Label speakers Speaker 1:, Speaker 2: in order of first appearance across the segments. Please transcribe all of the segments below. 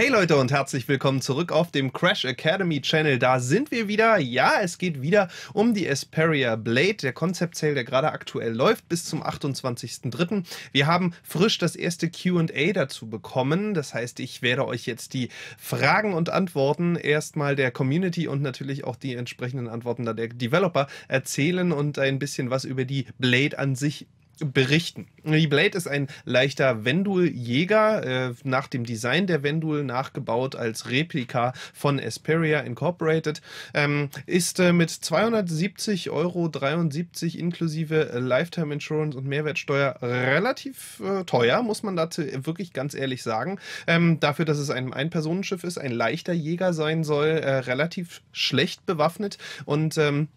Speaker 1: Hey Leute und herzlich willkommen zurück auf dem Crash Academy Channel. Da sind wir wieder. Ja, es geht wieder um die Asperia Blade, der Concept Sale, der gerade aktuell läuft bis zum 28.03. Wir haben frisch das erste Q&A dazu bekommen. Das heißt, ich werde euch jetzt die Fragen und Antworten erstmal der Community und natürlich auch die entsprechenden Antworten der Developer erzählen und ein bisschen was über die Blade an sich berichten. Die Blade ist ein leichter Vendul-Jäger, äh, nach dem Design der Vendul nachgebaut als Replika von Asperia Incorporated. Ähm, ist äh, mit 270,73 Euro inklusive äh, Lifetime Insurance und Mehrwertsteuer relativ äh, teuer, muss man dazu wirklich ganz ehrlich sagen. Ähm, dafür, dass es ein Einpersonenschiff ist, ein leichter Jäger sein soll, äh, relativ schlecht bewaffnet und ähm,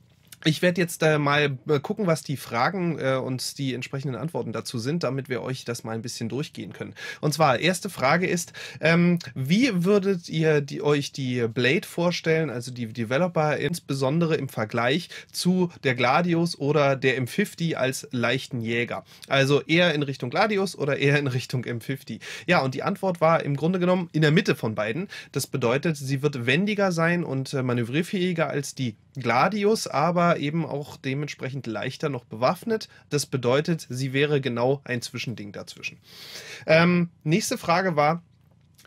Speaker 1: ich werde jetzt äh, mal äh, gucken, was die Fragen äh, und die entsprechenden Antworten dazu sind, damit wir euch das mal ein bisschen durchgehen können. Und zwar, erste Frage ist, ähm, wie würdet ihr die, euch die Blade vorstellen, also die Developer insbesondere im Vergleich zu der Gladius oder der M50 als leichten Jäger? Also eher in Richtung Gladius oder eher in Richtung M50? Ja, und die Antwort war im Grunde genommen in der Mitte von beiden. Das bedeutet, sie wird wendiger sein und äh, manövrierfähiger als die Gladius, aber eben auch dementsprechend leichter noch bewaffnet. Das bedeutet, sie wäre genau ein Zwischending dazwischen. Ähm, nächste Frage war,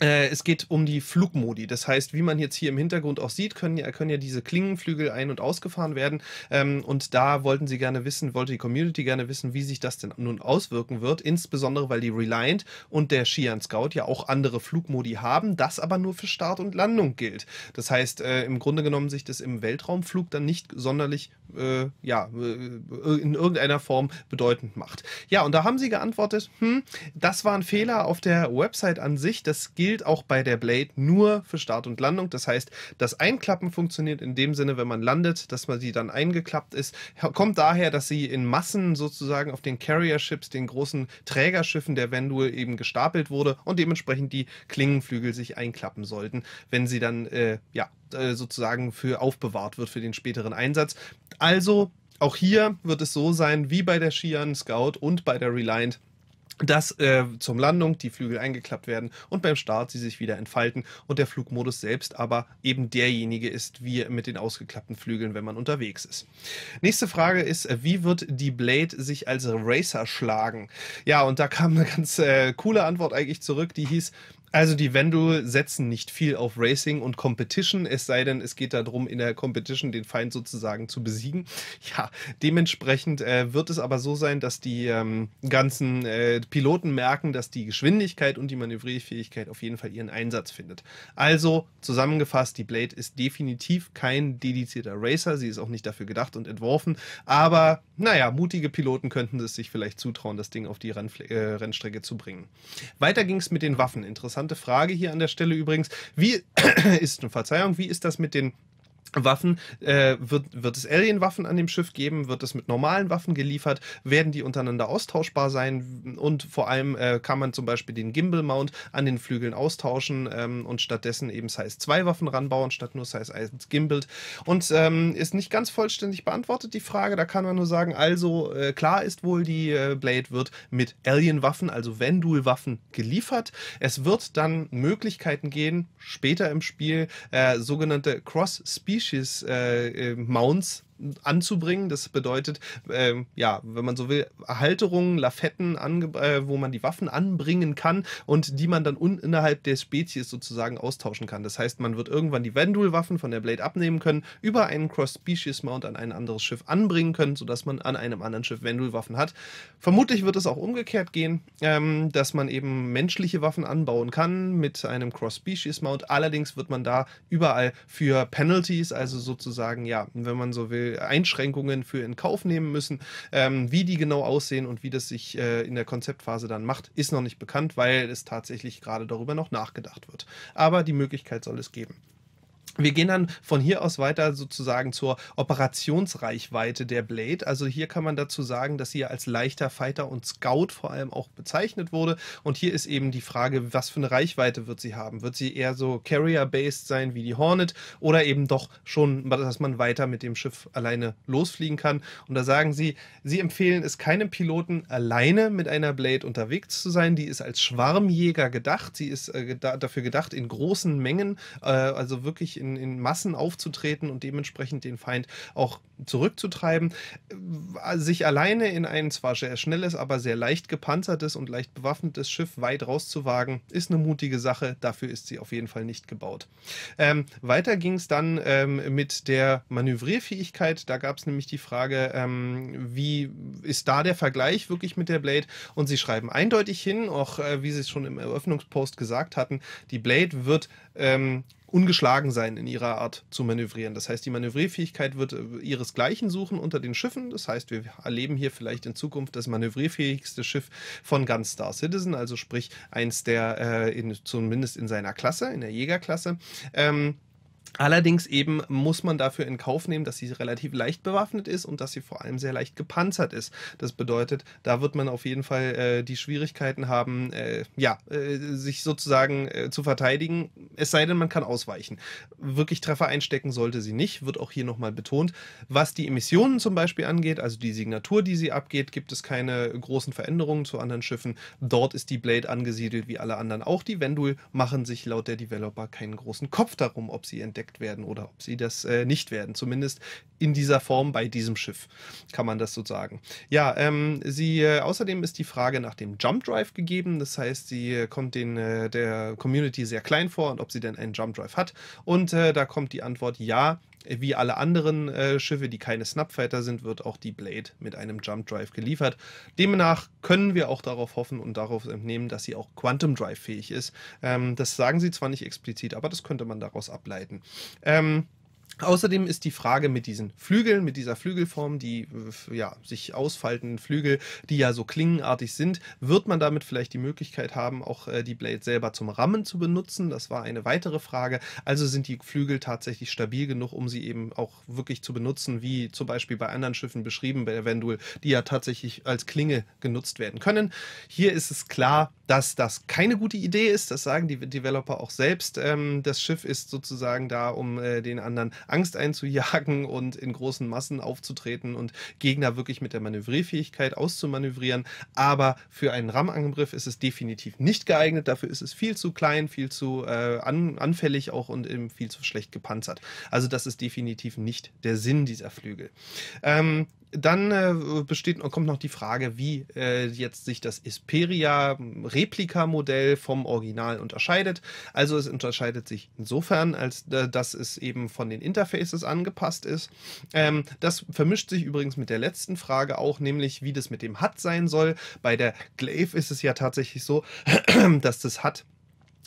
Speaker 1: äh, es geht um die Flugmodi. Das heißt, wie man jetzt hier im Hintergrund auch sieht, können ja, können ja diese Klingenflügel ein- und ausgefahren werden. Ähm, und da wollten sie gerne wissen, wollte die Community gerne wissen, wie sich das denn nun auswirken wird. Insbesondere, weil die Reliant und der Xi'an Scout ja auch andere Flugmodi haben, das aber nur für Start und Landung gilt. Das heißt, äh, im Grunde genommen sich das im Weltraumflug dann nicht sonderlich äh, ja, äh, in irgendeiner Form bedeutend macht. Ja, und da haben sie geantwortet, hm, das war ein Fehler auf der Website an sich. Das geht gilt auch bei der Blade nur für Start und Landung. Das heißt, das Einklappen funktioniert in dem Sinne, wenn man landet, dass man sie dann eingeklappt ist. Kommt daher, dass sie in Massen sozusagen auf den Carrier-Ships, den großen Trägerschiffen der Vendue eben gestapelt wurde und dementsprechend die Klingenflügel sich einklappen sollten, wenn sie dann äh, ja äh, sozusagen für aufbewahrt wird für den späteren Einsatz. Also auch hier wird es so sein wie bei der Shian Scout und bei der Reliant dass äh, zum Landung die Flügel eingeklappt werden und beim Start sie sich wieder entfalten und der Flugmodus selbst aber eben derjenige ist, wie mit den ausgeklappten Flügeln, wenn man unterwegs ist. Nächste Frage ist, äh, wie wird die Blade sich als Racer schlagen? Ja, und da kam eine ganz äh, coole Antwort eigentlich zurück, die hieß, also die Vendel setzen nicht viel auf Racing und Competition, es sei denn, es geht darum, in der Competition den Feind sozusagen zu besiegen. Ja, dementsprechend äh, wird es aber so sein, dass die ähm, ganzen äh, Piloten merken, dass die Geschwindigkeit und die Manövrierfähigkeit auf jeden Fall ihren Einsatz findet. Also zusammengefasst, die Blade ist definitiv kein dedizierter Racer, sie ist auch nicht dafür gedacht und entworfen, aber naja, mutige Piloten könnten es sich vielleicht zutrauen, das Ding auf die Renn äh, Rennstrecke zu bringen. Weiter ging es mit den Waffen, interessant interessante Frage hier an der Stelle übrigens. Wie ist, Verzeihung, wie ist das mit den Waffen, äh, wird, wird es Alien-Waffen an dem Schiff geben? Wird es mit normalen Waffen geliefert? Werden die untereinander austauschbar sein? Und vor allem äh, kann man zum Beispiel den Gimbal-Mount an den Flügeln austauschen ähm, und stattdessen eben Size-2-Waffen ranbauen, statt nur Size-1 Gimbalt. Und ähm, ist nicht ganz vollständig beantwortet, die Frage. Da kann man nur sagen, also äh, klar ist wohl, die äh, Blade wird mit Alien-Waffen, also Vendul-Waffen geliefert. Es wird dann Möglichkeiten geben, später im Spiel äh, sogenannte Cross-Speed Species-Mounts äh, äh, anzubringen. Das bedeutet, äh, ja, wenn man so will, Halterungen, Lafetten, äh, wo man die Waffen anbringen kann und die man dann innerhalb der Spezies sozusagen austauschen kann. Das heißt, man wird irgendwann die Vendul-Waffen von der Blade abnehmen können, über einen Cross-Species-Mount an ein anderes Schiff anbringen können, sodass man an einem anderen Schiff Vendul-Waffen hat. Vermutlich wird es auch umgekehrt gehen, ähm, dass man eben menschliche Waffen anbauen kann mit einem Cross-Species-Mount. Allerdings wird man da überall für Penalties, also sozusagen, ja, wenn man so will, Einschränkungen für in Kauf nehmen müssen. Ähm, wie die genau aussehen und wie das sich äh, in der Konzeptphase dann macht, ist noch nicht bekannt, weil es tatsächlich gerade darüber noch nachgedacht wird. Aber die Möglichkeit soll es geben. Wir gehen dann von hier aus weiter sozusagen zur Operationsreichweite der Blade. Also hier kann man dazu sagen, dass sie ja als leichter Fighter und Scout vor allem auch bezeichnet wurde. Und hier ist eben die Frage, was für eine Reichweite wird sie haben? Wird sie eher so Carrier-based sein wie die Hornet oder eben doch schon, dass man weiter mit dem Schiff alleine losfliegen kann? Und da sagen sie, sie empfehlen es keinem Piloten, alleine mit einer Blade unterwegs zu sein. Die ist als Schwarmjäger gedacht. Sie ist äh, dafür gedacht, in großen Mengen, äh, also wirklich in in, in Massen aufzutreten und dementsprechend den Feind auch zurückzutreiben. Äh, sich alleine in ein zwar sehr schnelles, aber sehr leicht gepanzertes und leicht bewaffnetes Schiff weit rauszuwagen, ist eine mutige Sache. Dafür ist sie auf jeden Fall nicht gebaut. Ähm, weiter ging es dann ähm, mit der Manövrierfähigkeit. Da gab es nämlich die Frage, ähm, wie ist da der Vergleich wirklich mit der Blade? Und sie schreiben eindeutig hin, auch äh, wie sie es schon im Eröffnungspost gesagt hatten, die Blade wird ähm, ungeschlagen sein in ihrer Art zu manövrieren. Das heißt, die Manövrierfähigkeit wird äh, ihresgleichen suchen unter den Schiffen. Das heißt, wir erleben hier vielleicht in Zukunft das manövrierfähigste Schiff von ganz Star Citizen, also sprich eins der äh, in, zumindest in seiner Klasse, in der Jägerklasse. Ähm, Allerdings eben muss man dafür in Kauf nehmen, dass sie relativ leicht bewaffnet ist und dass sie vor allem sehr leicht gepanzert ist. Das bedeutet, da wird man auf jeden Fall äh, die Schwierigkeiten haben, äh, ja, äh, sich sozusagen äh, zu verteidigen, es sei denn, man kann ausweichen. Wirklich Treffer einstecken sollte sie nicht, wird auch hier nochmal betont. Was die Emissionen zum Beispiel angeht, also die Signatur, die sie abgeht, gibt es keine großen Veränderungen zu anderen Schiffen. Dort ist die Blade angesiedelt wie alle anderen auch. Die Vendul machen sich laut der Developer keinen großen Kopf darum, ob sie entdeckt entdeckt werden oder ob sie das äh, nicht werden. Zumindest in dieser Form bei diesem Schiff kann man das so sagen. Ja, ähm, sie äh, außerdem ist die Frage nach dem Jump Drive gegeben. Das heißt, sie äh, kommt den äh, der Community sehr klein vor und ob sie denn einen Jump Drive hat. Und äh, da kommt die Antwort ja. Wie alle anderen äh, Schiffe, die keine Snapfighter sind, wird auch die Blade mit einem Jump Drive geliefert. Demnach können wir auch darauf hoffen und darauf entnehmen, dass sie auch Quantum Drive fähig ist. Ähm, das sagen sie zwar nicht explizit, aber das könnte man daraus ableiten. Ähm, Außerdem ist die Frage mit diesen Flügeln, mit dieser Flügelform, die äh, ja, sich ausfaltenden Flügel, die ja so klingenartig sind, wird man damit vielleicht die Möglichkeit haben, auch äh, die Blade selber zum Rammen zu benutzen? Das war eine weitere Frage. Also sind die Flügel tatsächlich stabil genug, um sie eben auch wirklich zu benutzen, wie zum Beispiel bei anderen Schiffen beschrieben, bei der Vendul, die ja tatsächlich als Klinge genutzt werden können. Hier ist es klar, dass das keine gute Idee ist. Das sagen die Developer auch selbst. Ähm, das Schiff ist sozusagen da, um äh, den anderen Angst einzujagen und in großen Massen aufzutreten und Gegner wirklich mit der Manövrierfähigkeit auszumanövrieren. Aber für einen RAM-Angriff ist es definitiv nicht geeignet. Dafür ist es viel zu klein, viel zu äh, an, anfällig auch und eben viel zu schlecht gepanzert. Also das ist definitiv nicht der Sinn dieser Flügel. Ähm, dann äh, besteht, kommt noch die Frage, wie äh, jetzt sich das Isperia-Replika-Modell vom Original unterscheidet. Also es unterscheidet sich insofern, als äh, dass es eben von den Interfaces angepasst ist. Ähm, das vermischt sich übrigens mit der letzten Frage auch, nämlich wie das mit dem HUD sein soll. Bei der Glaive ist es ja tatsächlich so, dass das HUD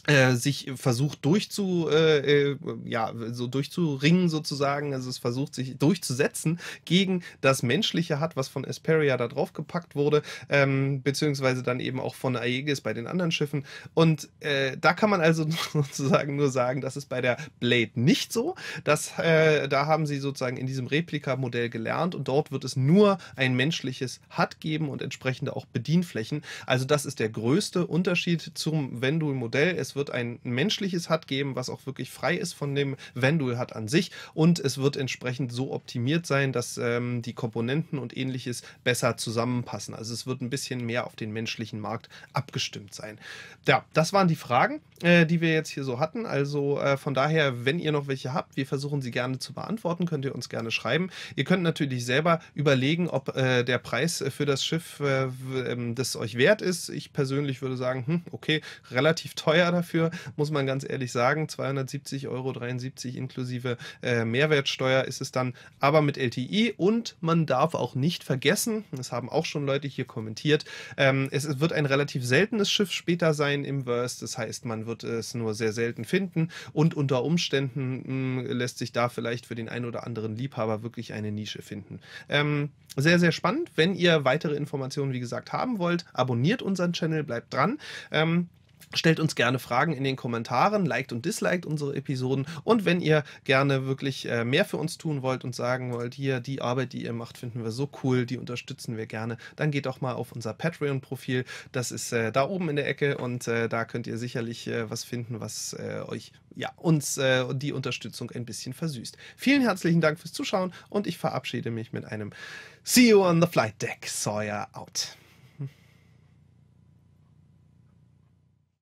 Speaker 1: äh, sich versucht durchzu, äh, äh, ja, so durchzuringen sozusagen, also es versucht sich durchzusetzen gegen das menschliche Hat, was von Asperia da draufgepackt wurde, ähm, beziehungsweise dann eben auch von Aegis bei den anderen Schiffen. Und äh, da kann man also sozusagen nur sagen, das ist bei der Blade nicht so. Das, äh, da haben sie sozusagen in diesem Replikamodell gelernt und dort wird es nur ein menschliches Hat geben und entsprechende auch Bedienflächen. Also das ist der größte Unterschied zum Vendul-Modell. Es wird ein menschliches HUD geben, was auch wirklich frei ist von dem Vendul-HUD an sich. Und es wird entsprechend so optimiert sein, dass ähm, die Komponenten und ähnliches besser zusammenpassen. Also es wird ein bisschen mehr auf den menschlichen Markt abgestimmt sein. Ja, das waren die Fragen, äh, die wir jetzt hier so hatten. Also äh, von daher, wenn ihr noch welche habt, wir versuchen sie gerne zu beantworten, könnt ihr uns gerne schreiben. Ihr könnt natürlich selber überlegen, ob äh, der Preis für das Schiff äh, ähm, das euch wert ist. Ich persönlich würde sagen, hm, okay, relativ teuer dafür, muss man ganz ehrlich sagen. 270,73 Euro inklusive äh, Mehrwertsteuer ist es dann, aber mit LTI. Und man darf auch nicht vergessen, das haben auch schon Leute hier kommentiert, ähm, es wird ein relativ seltenes Schiff später sein im Verse. Das heißt, man wird es nur sehr selten finden und unter Umständen mh, hm, lässt sich da vielleicht für den einen oder anderen Liebhaber wirklich eine Nische finden. Ähm, sehr, sehr spannend. Wenn ihr weitere Informationen, wie gesagt, haben wollt, abonniert unseren Channel, bleibt dran. Ähm, Stellt uns gerne Fragen in den Kommentaren, liked und disliked unsere Episoden. Und wenn ihr gerne wirklich äh, mehr für uns tun wollt und sagen wollt, hier die Arbeit, die ihr macht, finden wir so cool, die unterstützen wir gerne, dann geht doch mal auf unser Patreon-Profil. Das ist äh, da oben in der Ecke und äh, da könnt ihr sicherlich äh, was finden, was äh, euch, ja, uns äh, die Unterstützung ein bisschen versüßt. Vielen herzlichen Dank fürs Zuschauen und ich verabschiede mich mit einem See you on the flight deck. Sawyer out.